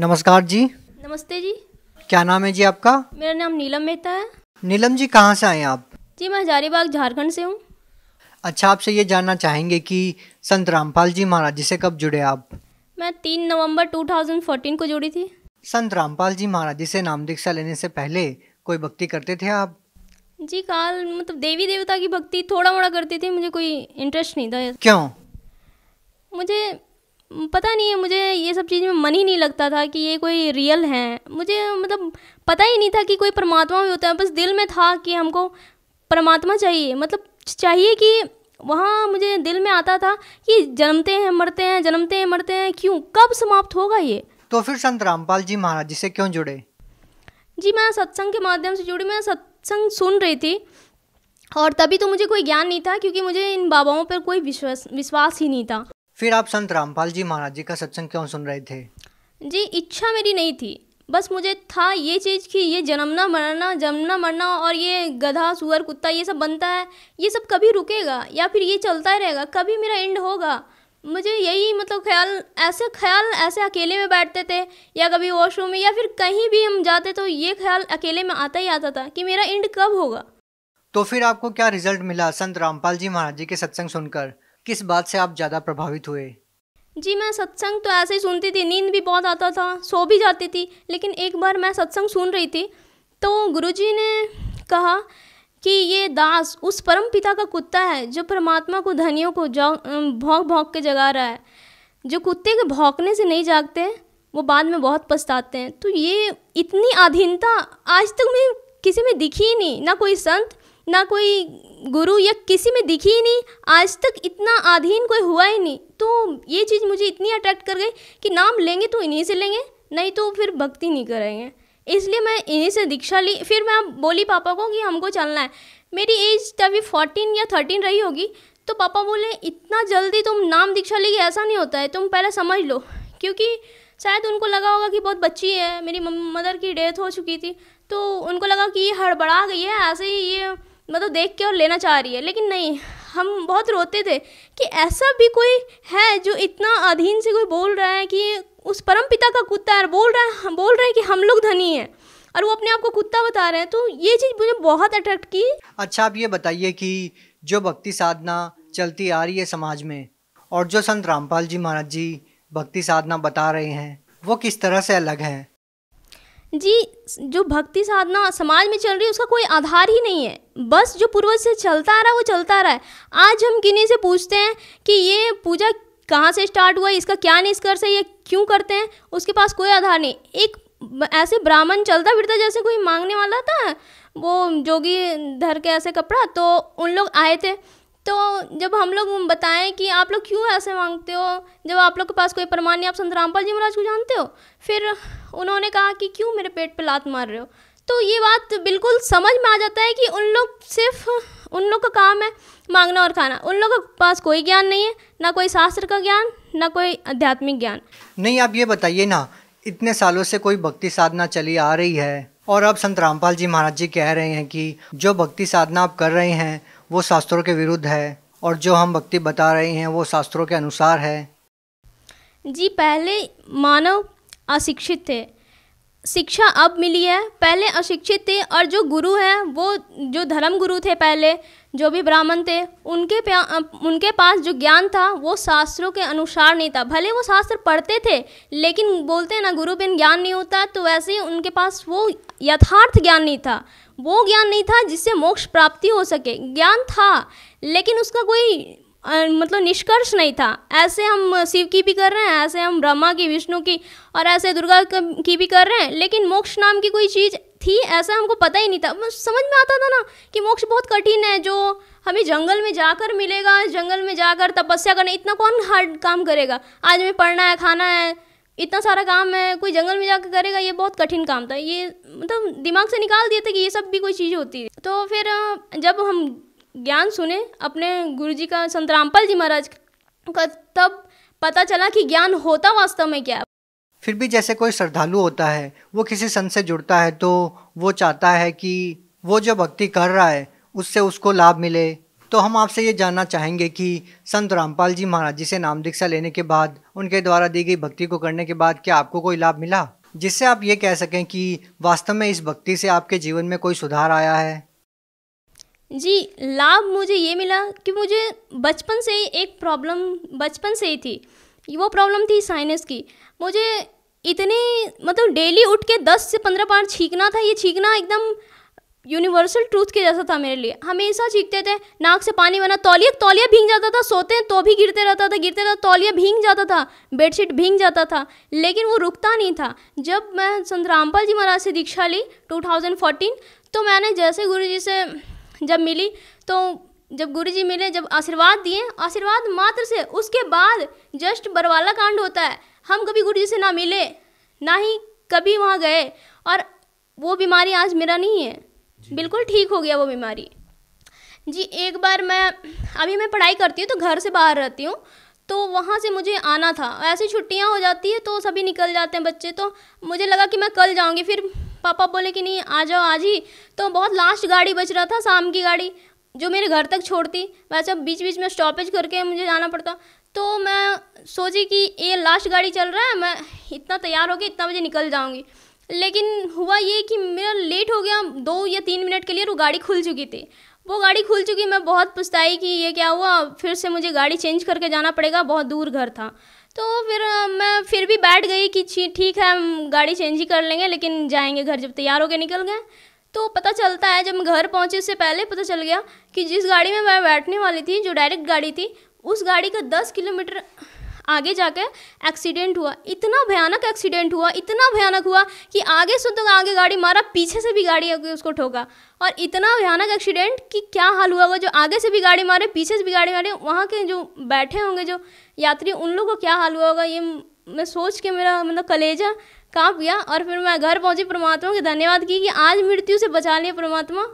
नमस्कार जी नमस्ते जी क्या नाम है जी आपका मेरा नाम नीलम मेहता है नीलम जी कहाँ से आए आप जी मैं हजारीबाग झारखंड से हूँ अच्छा आपसे ये जानना चाहेंगे कि संत रामपाल जी महाराज जी से कब जुड़े आप मैं तीन नवंबर 2014 को जुड़ी थी संत रामपाल जी महाराज जी से नाम दीक्षा लेने से पहले कोई भक्ति करते थे आप जी काल मतलब देवी देवता की भक्ति थोड़ा मोड़ा करती थी मुझे कोई इंटरेस्ट नहीं था क्यों मुझे पता नहीं है मुझे ये सब चीज़ में मन ही नहीं लगता था कि ये कोई रियल है मुझे मतलब पता ही नहीं था कि कोई परमात्मा भी होता है बस दिल में था कि हमको परमात्मा चाहिए मतलब चाहिए कि वहाँ मुझे दिल में आता था कि जन्मते हैं मरते हैं जन्मते हैं मरते हैं क्यों कब समाप्त होगा ये तो फिर संत रामपाल जी महाराज जी से क्यों जुड़े जी मैं सत्संग के माध्यम से जुड़ी मैं सत्संग सुन रही थी और तभी तो मुझे कोई ज्ञान नहीं था क्योंकि मुझे इन बाबाओं पर कोई विश्वास विश्वास ही नहीं था फिर आप संत रामपाल जी महाराज जी का सत्संग क्यों सुन रहे थे जी इच्छा मेरी नहीं थी बस मुझे था ये चीज़ कि ये जन्मना मरना जन्मना मरना और ये गधा सुअर कुत्ता ये सब बनता है ये सब कभी रुकेगा या फिर ये चलता ही रहेगा कभी मेरा एंड होगा मुझे यही मतलब ख्याल ऐसे ख्याल ऐसे अकेले में बैठते थे या कभी वॉशरूम में या फिर कहीं भी हम जाते तो ये ख्याल अकेले में आता ही आता था कि मेरा एंड कब होगा तो फिर आपको क्या रिजल्ट मिला संत रामपाल जी महाराज जी के सत्संग सुनकर किस बात से आप ज़्यादा प्रभावित हुए जी मैं सत्संग तो ऐसे ही सुनती थी नींद भी बहुत आता था सो भी जाती थी लेकिन एक बार मैं सत्संग सुन रही थी तो गुरुजी ने कहा कि ये दास उस परम पिता का कुत्ता है जो परमात्मा को धनियों को भौंक भौंक के जगा रहा है जो कुत्ते के भौंकने से नहीं जागते वो बाद में बहुत पछताते हैं तो ये इतनी अधीनता आज तक में किसी में दिखी ही नहीं ना कोई संत ना कोई गुरु या किसी में दिखी ही नहीं आज तक इतना अधीन कोई हुआ ही नहीं तो ये चीज़ मुझे इतनी अट्रैक्ट कर गई कि नाम लेंगे तो इन्हीं से लेंगे नहीं तो फिर भक्ति नहीं करेंगे इसलिए मैं इन्हीं से दीक्षा ली फिर मैं बोली पापा को कि हमको चलना है मेरी एज तभी फोर्टीन या थर्टीन रही होगी तो पापा बोले इतना जल्दी तुम नाम दीक्षा लेगी ऐसा नहीं होता है तुम पहले समझ लो क्योंकि शायद उनको लगा होगा कि बहुत बच्ची है मेरी मदर की डेथ हो चुकी थी तो उनको लगा कि ये हड़बड़ा गई है ऐसे ही ये मतलब देख के और लेना चाह रही है लेकिन नहीं हम बहुत रोते थे कि ऐसा भी कोई है जो इतना अधीन से कोई बोल रहा है कि उस परम पिता का कुत्ता है बोल रहा है बोल रहे हैं कि हम लोग धनी हैं और वो अपने आप को कुत्ता बता रहे हैं तो ये चीज़ मुझे बहुत अट्रैक्ट की अच्छा आप ये बताइए कि जो भक्ति साधना चलती आ रही है समाज में और जो संत रामपाल जी महाराज जी भक्ति साधना बता रहे हैं वो किस तरह से अलग है जी जो भक्ति साधना समाज में चल रही है उसका कोई आधार ही नहीं है बस जो पूर्वज से चलता आ रहा है वो चलता आ रहा है आज हम किन्हीं से पूछते हैं कि ये पूजा कहाँ से स्टार्ट हुआ इसका क्या निष्कर्ष है ये क्यों करते हैं उसके पास कोई आधार नहीं एक ऐसे ब्राह्मण चलता फिरता जैसे कोई मांगने वाला था वो जोगी धर के ऐसे कपड़ा तो उन लोग आए थे तो जब हम लोग बताएं कि आप लोग क्यों ऐसे मांगते हो जब आप लोग के पास कोई प्रमाण नहीं आप संत रामपाल जी महाराज को जानते हो फिर उन्होंने कहा कि क्यों मेरे पेट पे लात मार रहे हो तो ये बात बिल्कुल समझ में आ जाता है कि उन लोग सिर्फ उन लोग का काम है मांगना और खाना उन लोगों के पास कोई ज्ञान नहीं है ना कोई शास्त्र का ज्ञान ना कोई आध्यात्मिक ज्ञान नहीं आप ये बताइए ना इतने सालों से कोई भक्ति साधना चली आ रही है और अब संत रामपाल जी महाराज जी कह रहे हैं कि जो भक्ति साधना आप कर रहे हैं वो शास्त्रों के विरुद्ध है और जो हम भक्ति बता रहे हैं वो शास्त्रों के अनुसार है जी पहले मानव अशिक्षित थे शिक्षा अब मिली है पहले अशिक्षित थे और जो गुरु हैं वो जो धर्म गुरु थे पहले जो भी ब्राह्मण थे उनके उनके पास जो ज्ञान था वो शास्त्रों के अनुसार नहीं था भले वो शास्त्र पढ़ते थे लेकिन बोलते हैं ना गुरु बिन ज्ञान नहीं होता तो वैसे ही उनके पास वो यथार्थ ज्ञान नहीं था वो ज्ञान नहीं था जिससे मोक्ष प्राप्ति हो सके ज्ञान था लेकिन उसका कोई मतलब निष्कर्ष नहीं था ऐसे हम शिव की भी कर रहे हैं ऐसे हम ब्रह्मा की विष्णु की और ऐसे दुर्गा की भी कर रहे हैं लेकिन मोक्ष नाम की कोई चीज़ थी ऐसा हमको पता ही नहीं था समझ में आता था ना कि मोक्ष बहुत कठिन है जो हमें जंगल में जाकर मिलेगा जंगल में जाकर तपस्या करना इतना कौन हार्ड काम करेगा आज हमें पढ़ना है खाना है इतना सारा काम है कोई जंगल में जाकर करेगा ये बहुत कठिन काम था ये मतलब दिमाग से निकाल दिए थे कि ये सब भी कोई चीज़ होती है तो फिर जब हम ज्ञान सुने अपने गुरु जी का संत रामपाल जी महाराज का तब पता चला कि ज्ञान होता वास्तव में क्या फिर भी जैसे कोई श्रद्धालु होता है वो किसी संत से जुड़ता है तो वो चाहता है कि वो जो भक्ति कर रहा है उससे उसको लाभ मिले तो हम आपसे ये जानना चाहेंगे कि संत रामपाल जी महाराज जी से नाम दीक्षा लेने के बाद उनके द्वारा दी गई भक्ति को करने के बाद क्या आपको कोई लाभ मिला जिससे आप ये कह सकें कि वास्तव में इस भक्ति से आपके जीवन में कोई सुधार आया है जी लाभ मुझे ये मिला कि मुझे बचपन से ही एक प्रॉब्लम बचपन से ही थी वो प्रॉब्लम थी साइनस की मुझे इतनी मतलब डेली उठ के दस से पंद्रह बार छींकना था ये छींकना एकदम यूनिवर्सल ट्रूथ के जैसा था मेरे लिए हमेशा चीखते थे नाक से पानी बना तौलिया तौलिया भींग जाता था सोते हैं तो भी गिरते रहता था गिरते रहता तौलिया भींग जाता था बेडशीट भींग जाता था लेकिन वो रुकता नहीं था जब मैं संत रामपाल जी महाराज से दीक्षा ली 2014 तो मैंने जैसे गुरु जी से जब मिली तो जब गुरु जी मिले जब आशीर्वाद दिए आशीर्वाद मात्र से उसके बाद जस्ट बरवाला कांड होता है हम कभी गुरु जी से ना मिले ना ही कभी वहाँ गए और वो बीमारी आज मेरा नहीं है बिल्कुल ठीक हो गया वो बीमारी जी एक बार मैं अभी मैं पढ़ाई करती हूँ तो घर से बाहर रहती हूँ तो वहाँ से मुझे आना था ऐसी छुट्टियाँ हो जाती है तो सभी निकल जाते हैं बच्चे तो मुझे लगा कि मैं कल जाऊँगी फिर पापा बोले कि नहीं आ जाओ आज ही तो बहुत लास्ट गाड़ी बच रहा था शाम की गाड़ी जो मेरे घर तक छोड़ती वैसे बीच बीच में स्टॉपेज करके मुझे जाना पड़ता तो मैं सोची कि ये लास्ट गाड़ी चल रहा है मैं इतना तैयार गया इतना बजे निकल जाऊँगी लेकिन हुआ ये कि मेरा लेट हो गया दो या तीन मिनट के लिए वो गाड़ी खुल चुकी थी वो गाड़ी खुल चुकी मैं बहुत पछताई कि ये क्या हुआ फिर से मुझे गाड़ी चेंज करके जाना पड़ेगा बहुत दूर घर था तो फिर मैं फिर भी बैठ गई कि ठीक है हम गाड़ी चेंज ही कर लेंगे लेकिन जाएंगे घर जब तैयार होकर निकल गए तो पता चलता है जब घर पहुँची उससे पहले पता चल गया कि जिस गाड़ी में मैं बैठने वाली थी जो डायरेक्ट गाड़ी थी उस गाड़ी का दस किलोमीटर आगे जाकर एक्सीडेंट हुआ इतना भयानक एक्सीडेंट हुआ इतना भयानक हुआ कि आगे से तो आगे गाड़ी मारा पीछे से भी गाड़ी उसको ठोका और इतना भयानक एक्सीडेंट कि क्या हाल हुआ होगा जो आगे से भी गाड़ी मारे पीछे से भी गाड़ी मारे वहाँ के जो बैठे होंगे जो यात्री उन लोग को क्या हाल हुआ होगा ये मैं सोच के मेरा मतलब कलेजा कांप गया और फिर मैं घर पहुंची परमात्मा के धन्यवाद की कि आज मृत्यु से बचा लिया परमात्मा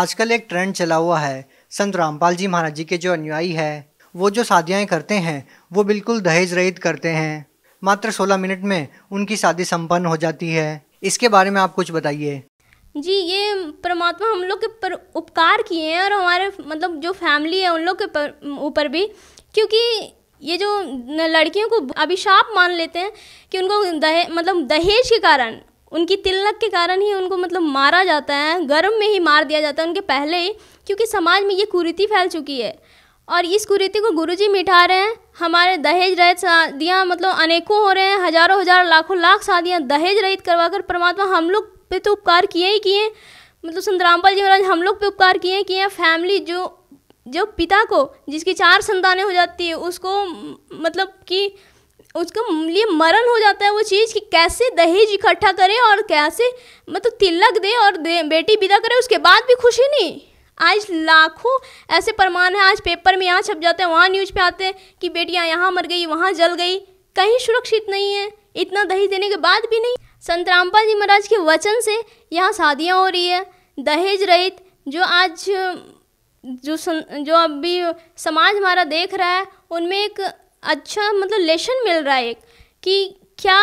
आजकल एक ट्रेंड चला हुआ है संत रामपाल जी महाराज जी के जो अनुयायी है वो जो शादियाँ करते हैं वो बिल्कुल दहेज रहित करते हैं मात्र 16 मिनट में उनकी शादी संपन्न हो जाती है इसके बारे में आप कुछ बताइए जी ये परमात्मा हम लोग के पर उपकार किए हैं और हमारे मतलब जो फैमिली है उन लोग के ऊपर भी क्योंकि ये जो लड़कियों को अभिशाप मान लेते हैं कि उनको दहे मतलब दहेज के कारण उनकी तिलक के कारण ही उनको मतलब मारा जाता है गर्भ में ही मार दिया जाता है उनके पहले ही क्योंकि समाज में ये कुरीति फैल चुकी है और इस कुरीति को गुरुजी मिटा रहे हैं हमारे दहेज रहित शादियाँ मतलब अनेकों हो रहे हैं हजारों हजार लाखों लाख शादियाँ दहेज रहित करवा कर परमात्मा हम लोग पे तो उपकार किए ही किए मतलब संत रामपाल जी महाराज हम लोग पे उपकार किए किए फैमिली जो जो पिता को जिसकी चार संतानें हो जाती है उसको मतलब कि उसका लिए मरण हो जाता है वो चीज़ कि कैसे दहेज इकट्ठा करे और कैसे मतलब तिलक दे और दे, बेटी विदा करे उसके बाद भी खुशी नहीं आज लाखों ऐसे प्रमाण हैं आज पेपर में यहाँ छप जाते हैं वहाँ न्यूज़ पे आते हैं कि बेटियाँ यहाँ मर गई वहाँ जल गई कहीं सुरक्षित नहीं है इतना दहेज देने के बाद भी नहीं संत रामपाल जी महाराज के वचन से यहाँ शादियाँ हो रही है दहेज रहित जो आज जो सं, जो अभी समाज हमारा देख रहा है उनमें एक अच्छा मतलब लेसन मिल रहा है एक कि क्या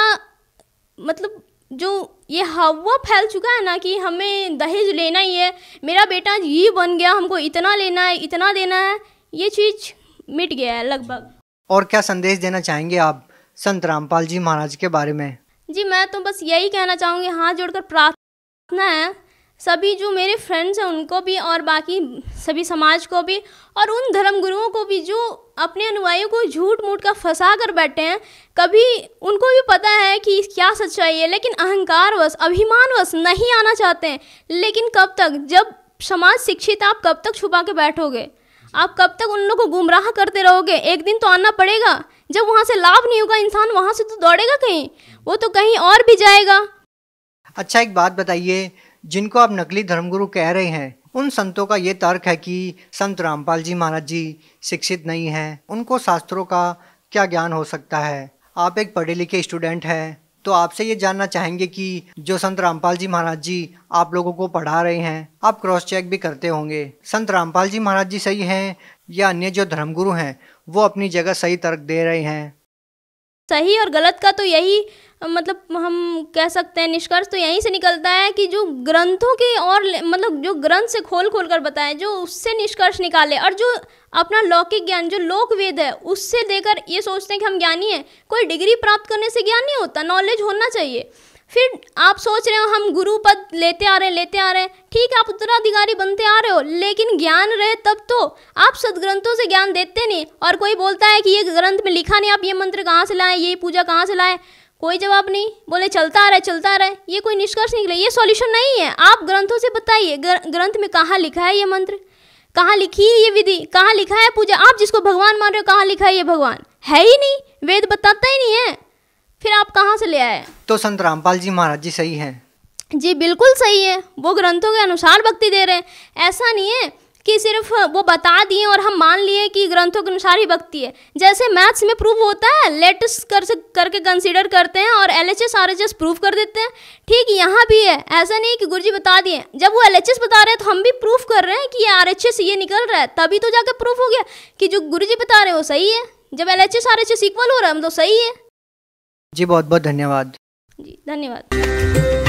मतलब जो ये हवा फैल चुका है ना कि हमें दहेज लेना ही है मेरा बेटा ये बन गया हमको इतना लेना है इतना देना है ये चीज़ मिट गया है लगभग और क्या संदेश देना चाहेंगे आप संत रामपाल जी महाराज के बारे में जी मैं तो बस यही कहना चाहूंगी हाथ जोड़कर प्रार्थना है सभी जो मेरे फ्रेंड्स हैं उनको भी और बाकी सभी समाज को भी और उन धर्मगुरुओं को भी जो अपने अनुयायियों को झूठ मूठ का फंसा कर बैठे हैं कभी उनको भी पता है कि क्या सच्चाई है लेकिन अहंकारवश अभिमानवश नहीं आना चाहते हैं लेकिन कब तक जब समाज शिक्षित आप कब तक छुपा के बैठोगे आप कब तक उन लोग को गुमराह करते रहोगे एक दिन तो आना पड़ेगा जब वहाँ से लाभ नहीं होगा इंसान वहाँ से तो दौड़ेगा कहीं वो तो कहीं और भी जाएगा अच्छा एक बात बताइए जिनको आप नकली धर्मगुरु कह रहे हैं उन संतों का ये तर्क है कि संत रामपाल जी महाराज जी शिक्षित नहीं हैं उनको शास्त्रों का क्या ज्ञान हो सकता है आप एक पढ़े लिखे स्टूडेंट हैं तो आपसे ये जानना चाहेंगे कि जो संत रामपाल जी महाराज जी आप लोगों को पढ़ा रहे हैं आप क्रॉस चेक भी करते होंगे संत रामपाल जी महाराज जी सही हैं या अन्य जो धर्मगुरु हैं वो अपनी जगह सही तर्क दे रहे हैं सही और गलत का तो यही मतलब हम कह सकते हैं निष्कर्ष तो यहीं से निकलता है कि जो ग्रंथों के और मतलब जो ग्रंथ से खोल खोल कर बताएं जो उससे निष्कर्ष निकाले और जो अपना लौकिक ज्ञान जो लोक वेद है उससे देकर ये सोचते हैं कि हम ज्ञानी हैं कोई डिग्री प्राप्त करने से ज्ञान नहीं होता नॉलेज होना चाहिए फिर आप सोच रहे हो हम गुरु पद लेते आ रहे हैं लेते आ रहे हैं ठीक है आप उत्तराधिकारी बनते आ रहे हो लेकिन ज्ञान रहे तब तो आप सदग्रंथों से ज्ञान देते नहीं और कोई बोलता है कि ये ग्रंथ में लिखा नहीं आप ये मंत्र कहाँ से लाएं ये पूजा कहाँ से लाएं कोई जवाब नहीं बोले चलता आ रहा है चलता आ रहा है ये कोई निष्कर्ष निकले ये सॉल्यूशन नहीं है आप ग्रंथों से बताइए ग्रंथ में कहाँ लिखा है ये मंत्र कहाँ लिखी है ये विधि कहाँ लिखा है पूजा आप जिसको भगवान मान रहे हो कहाँ लिखा है ये भगवान है ही नहीं वेद बताता ही नहीं है फिर आप कहाँ से ले आए तो संत रामपाल जी महाराज जी सही है जी बिल्कुल सही है वो ग्रंथों के अनुसार भक्ति दे रहे हैं ऐसा नहीं है कि सिर्फ वो बता दिए और हम मान लिए कि ग्रंथों के अनुसार ही भक्ति है जैसे मैथ्स में प्रूव होता है लेटेस्ट कर करके कंसिडर करते हैं और L H S R H S prove कर देते हैं ठीक यहाँ भी है ऐसा नहीं कि गुरु जी बता दिए जब वो एल एच एस बता रहे हैं तो हम भी प्रूफ कर रहे हैं कि ये आर एच एस ये निकल रहा है तभी तो जाकर प्रूफ हो गया कि जो गुरु जी बता रहे हैं वो सही है जब L H S R H S equal हो रहा है हम तो सही है जी बहुत बहुत धन्यवाद जी धन्यवाद